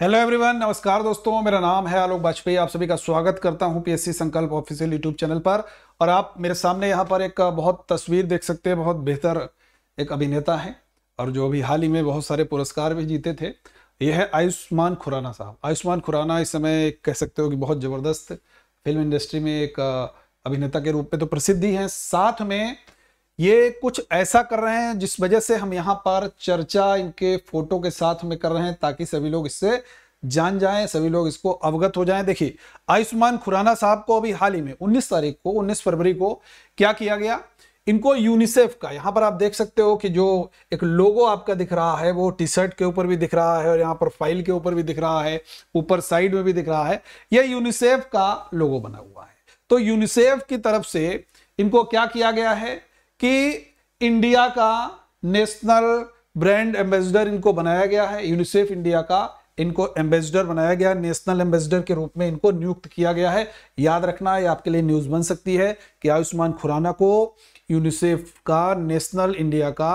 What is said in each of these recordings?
hello everyone नमस्कार दोस्तों मेरा नाम है आलोक वाजपेयी आप सभी का स्वागत करता हूं पीएससी संकल्प ऑफिशियल यूट्यूब चैनल पर और आप मेरे सामने यहां पर एक बहुत तस्वीर देख सकते हैं बहुत बेहतर एक अभिनेता हैं और जो अभी हाल ही में बहुत सारे पुरस्कार भी जीते थे ये है आयुष्मान खुराना साहब आयुष्मान खुराना इस समय कह सकते हो कि बहुत ज़बरदस्त फिल्म इंडस्ट्री में एक अभिनेता के रूप में तो प्रसिद्धि है साथ में ये कुछ ऐसा कर रहे हैं जिस वजह से हम यहाँ पर चर्चा इनके फोटो के साथ में कर रहे हैं ताकि सभी लोग इससे जान जाएं सभी लोग इसको अवगत हो जाएं देखिए आयुष्मान खुराना साहब को अभी हाल ही में 19 तारीख को 19 फरवरी को क्या किया गया इनको यूनिसेफ का यहाँ पर आप देख सकते हो कि जो एक लोगो आपका दिख रहा है वो टी शर्ट के ऊपर भी दिख रहा है और यहाँ पर फाइल के ऊपर भी दिख रहा है ऊपर साइड में भी दिख रहा है यह यूनिसेफ का लोगो बना हुआ है तो यूनिसेफ की तरफ से इनको क्या किया गया है कि इंडिया का नेशनल ब्रांड एम्बेसडर इनको बनाया गया है यूनिसेफ इंडिया का इनको एम्बेसडर बनाया गया नेशनल एम्बेसडर के रूप में इनको नियुक्त किया गया है याद रखना ये आपके लिए न्यूज बन सकती है कि आयुष्मान खुराना को यूनिसेफ का नेशनल इंडिया का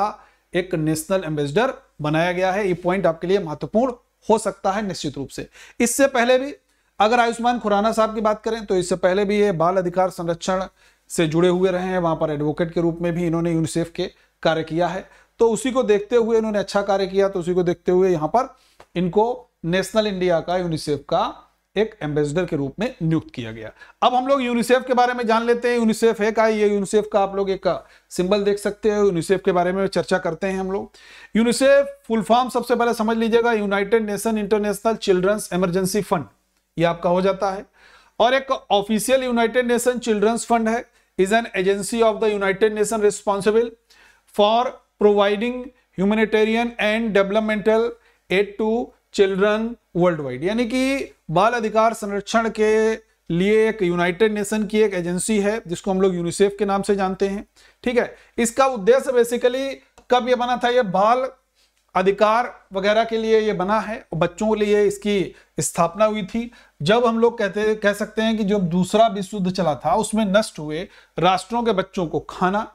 एक नेशनल एम्बेसडर बनाया गया है ये पॉइंट आपके लिए महत्वपूर्ण हो सकता है निश्चित रूप से इससे पहले भी अगर आयुष्मान खुराना साहब की बात करें तो इससे पहले भी ये बाल अधिकार संरक्षण से जुड़े हुए रहे हैं वहाँ पर एडवोकेट के रूप में भी इन्होंने यूनिसेफ के कार्य किया है तो उसी को देखते हुए इन्होंने अच्छा कार्य किया तो उसी को देखते हुए यहाँ पर इनको नेशनल इंडिया का यूनिसेफ का एक एम्बेसडर के रूप में नियुक्त किया गया अब हम लोग यूनिसेफ के बारे में जान लेते हैं यूनिसेफ है का ये यूनिसेफ का आप लोग एक सिंबल देख सकते हैं यूनिसेफ के बारे में चर्चा करते हैं हम लोग यूनिसेफ फुल फॉर्म सबसे पहले समझ लीजिएगा United Nation International Children's Emergency Fund ये आपका हो जाता है और एक official United Nation Children's Fund है is an agency of the United Nations responsible for providing humanitarian and developmental aid to children worldwide यानी कि बाल अधिकार संरक्षण के लिए एक यूनाइटेड नेशन की एक एजेंसी है जिसको हम लोग यूनिसेफ के नाम से जानते हैं ठीक है इसका उद्देश्य बेसिकली कब ये बना था ये बाल अधिकार वगैरह के लिए ये बना है बच्चों के लिए इसकी स्थापना हुई थी जब हम लोग कहते कह सकते हैं कि जब दूसरा विश्व युद्ध चला था उसमें नष्ट हुए राष्ट्रों के बच्चों को खाना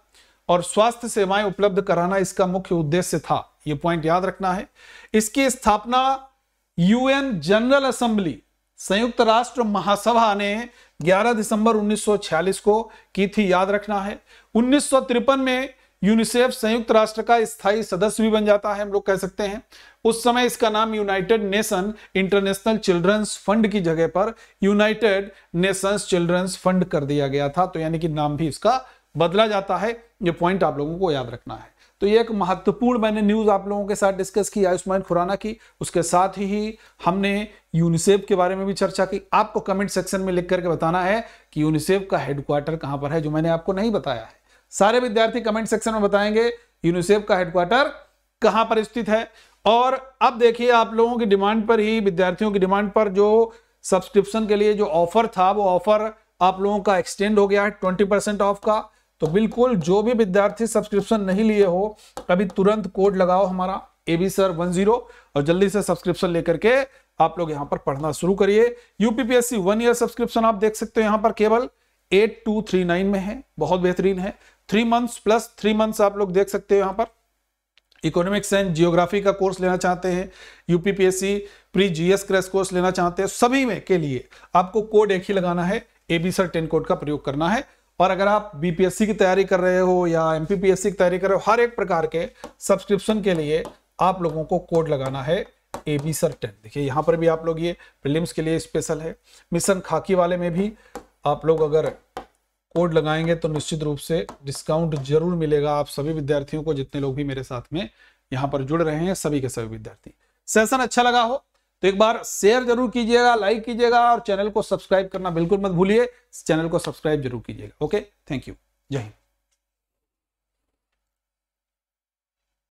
और स्वास्थ्य सेवाएं उपलब्ध कराना इसका मुख्य उद्देश्य था ये पॉइंट याद रखना है इसकी स्थापना यूएन जनरल असेंबली संयुक्त राष्ट्र महासभा ने 11 दिसंबर 1946 को की थी याद रखना है उन्नीस में यूनिसेफ संयुक्त राष्ट्र का स्थायी सदस्य भी बन जाता है हम लोग कह सकते हैं उस समय इसका नाम United Nation International Children's Fund की जगह पर यूनाइटेड नेशंस चिल्ड्रंस फंड कर दिया गया था तो यानी कि नाम भी इसका बदला जाता है ये पॉइंट आप लोगों को याद रखना है तो ये एक महत्वपूर्ण मैंने न्यूज आप लोगों के साथ डिस्कस की आयुष्मान खुराना की उसके साथ ही हमने यूनिसेफ के बारे में भी चर्चा की आपको कमेंट सेक्शन में लिख करके बताना है कि यूनिसेफ का हेडक्वार्टर कहां पर है जो मैंने आपको नहीं बताया है सारे विद्यार्थी कमेंट सेक्शन में बताएंगे यूनिसेफ का हेडक्वार्टर कहां पर स्थित है और अब देखिए आप लोगों की डिमांड पर ही विद्यार्थियों की डिमांड पर जो सब्सक्रिप्शन के लिए जो ऑफर था वो ऑफर आप लोगों का एक्सटेंड हो गया है ट्वेंटी परसेंट ऑफ का तो बिल्कुल जो भी विद्यार्थी सब्सक्रिप्शन नहीं लिए हो अभी तुरंत कोड लगाओ हमारा A B sir one zero और जल्दी से सब्सक्रिप्शन लेकर के आप लोग यहां पर पढ़ना शुरू करिए यूपीपीएससी वन ईयर सब्सक्रिप्शन आप देख सकते हो यहां पर केवल एट टू थ्री नाइन में है बहुत बेहतरीन है three months plus three months आप लोग देख सकते हो यहाँ पर इकोनॉमिक्स एंड जियोग्राफी का कोर्स लेना चाहते हैं UPPSC pre GS crash course लेना चाहते हैं सभी में के लिए आपको कोड एक ही लगाना है बी सर टेन कोड का प्रयोग करना है और अगर आप बीपीएससी की तैयारी कर रहे हो या एमपीपीएससी की तैयारी कर रहे हो हर एक प्रकार के सब्सक्रिप्शन के लिए आप लोगों को कोड लगाना है ए बी सर टेन देखिए यहाँ पर भी आप लोग ये प्रिलिम्स के लिए स्पेशल है मिशन खाकी वाले में भी आप लोग अगर कोड लगाएंगे तो निश्चित रूप से डिस्काउंट जरूर मिलेगा आप सभी विद्यार्थियों को जितने लोग भी मेरे साथ में यहाँ पर जुड़ रहे हैं सभी के सभी विद्यार्थी सेशन अच्छा लगा हो तो एक बार शेयर जरूर कीजिएगा लाइक कीजिएगा और चैनल को सब्सक्राइब करना बिल्कुल मत भूलिए चैनल को सब्सक्राइब जरूर कीजिएगा ओके थैंक यू जय हिंद